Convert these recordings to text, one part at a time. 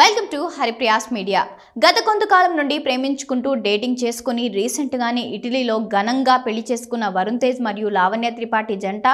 welcome to Haripriya's media గత కొంతకాలం నుండి ప్రేమించుకుంటూ డేటింగ్ చేసుకుని రీసెంట్గానే ఇటలీలో ఘనంగా పెళ్లి చేసుకున్న వరుణ్ తేజ్ మరియు లావణ్య త్రిపాఠి జంట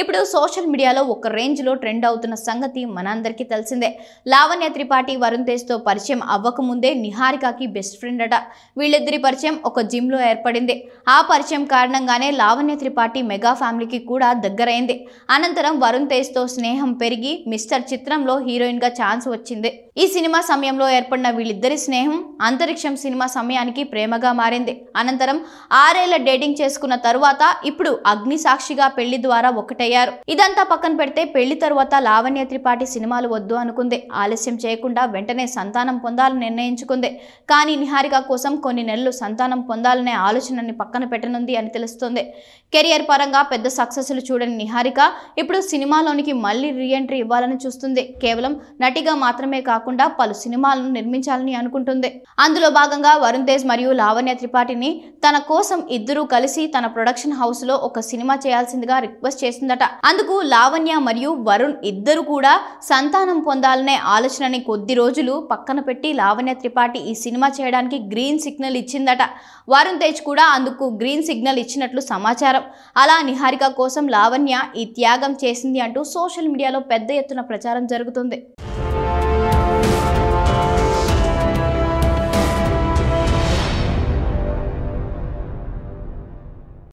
ఇప్పుడు సోషల్ మీడియాలో ఒక రేంజ్లో ట్రెండ్ అవుతున్న సంగతి మనందరికీ తెలిసిందే లావణ్య త్రిపాఠి వరుణ్ తేజ్తో పరిచయం అవ్వకముందే నిహారికకి బెస్ట్ ఫ్రెండ్ అట వీళ్ళిద్దరి పరిచయం ఒక జిమ్లో ఏర్పడింది ఆ పరిచయం కారణంగానే లావణ్య త్రిపాఠి మెగా ఫ్యామిలీకి కూడా దగ్గరైంది అనంతరం వరుణ్ తేజ్తో స్నేహం పెరిగి మిస్టర్ చిత్రంలో హీరోయిన్గా ఛాన్స్ వచ్చింది ఈ సినిమా సమయంలో ఏర్పడిన వీళ్ళిద్దరి స్నేహం అంతరిక్షం సినిమా సమయానికి ప్రేమగా మారింది అనంతరం ఆరేళ్ల డేటింగ్ చేసుకున్న తరువాత ఇప్పుడు అగ్ని సాక్షిగా పెళ్లి ద్వారా ఒకటయ్యారు ఇదంతా పక్కన పెడితే పెళ్లి తరువాత లావణ్య త్రిపాఠి సినిమాలు వద్దు అనుకుంది ఆలస్యం చేయకుండా వెంటనే సంతానం పొందాలని నిర్ణయించుకుంది కానీ నిహారిక కోసం కొన్ని నెలలు సంతానం పొందాలనే ఆలోచనని పక్కన పెట్టనుంది అని తెలుస్తుంది కెరియర్ పరంగా పెద్ద సక్సెస్లు చూడని నిహారిక ఇప్పుడు సినిమాలోనికి మళ్ళీ రీఎంట్రీ ఇవ్వాలని చూస్తుంది కేవలం నటిగా మాత్రమే కాకుండా కాకుండా పలు సినిమాలను నిర్మించాలని అనుకుంటుంది అందులో భాగంగా వరుణ్ తేజ్ మరియు లావణ్య త్రిపాఠిని తన కోసం ఇద్దరూ కలిసి తన ప్రొడక్షన్ హౌస్ లో ఒక సినిమా చేయాల్సిందిగా రిక్వెస్ట్ చేసిందట అందుకు లావణ్య మరియు వరుణ్ ఇద్దరు కూడా సంతానం పొందాలనే ఆలోచనని కొద్ది రోజులు పక్కన పెట్టి లావణ్య త్రిపాఠి ఈ సినిమా చేయడానికి గ్రీన్ సిగ్నల్ ఇచ్చిందట వరుణ్ తేజ్ కూడా అందుకు గ్రీన్ సిగ్నల్ ఇచ్చినట్లు సమాచారం అలా నిహారిక కోసం లావణ్య ఈ త్యాగం చేసింది అంటూ సోషల్ మీడియాలో పెద్ద ఎత్తున ప్రచారం జరుగుతుంది